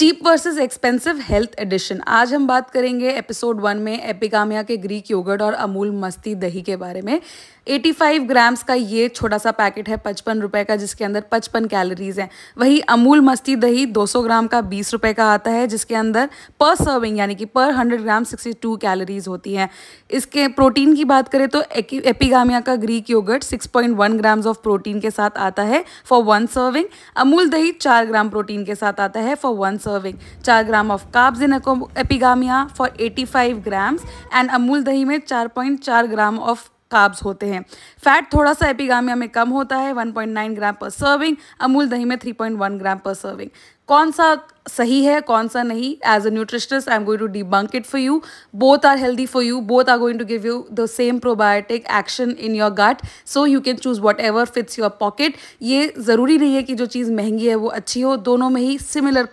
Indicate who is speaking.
Speaker 1: Cheap versus expensive health edition आज हम बात करेंगे एपिसोड वन में एपिकामिया के ग्रीक योगर्ट और अमूल मस्ती दही के बारे में 85 ग्राम्स का ये छोटा सा पैकेट है पचपन रुपए का जिसके अंदर पचपन कैलोरीज हैं वही अमूल मस्ती दही 200 ग्राम का बीस रुपए का आता है जिसके अंदर पर सर्विंग यानी कि पर hundred gram sixty two calories होती हैं इसके प्रोटीन की बात करें तो एपिगामिया का Greek yoghurt 6.1 grams of protein के साथ आता है फॉर वन सर्विंग अमूल दही चार ग्राम प्रोटीन के साथ आता है for one serving serving. 4 gram of carbs in epigamia for 85 grams and Amul dahi में 4.4 gram of कार्ब्स होते हैं फैट थोड़ा सा एपिगामिया में कम होता है 1.9 ग्राम पर सर्विंग अमूल दही में 3.1 ग्राम पर सर्विंग कौन सा सही है कौन सा नहीं as a nutritious I am going to debunk it for you both are healthy for you both are going to give you the same probiotic action in your gut so you can choose whatever fits your pocket ये ज़रूरी नहीं है कि जो चीज़ महंगी है वो अच्छी हो दोनों में ही सिमिलर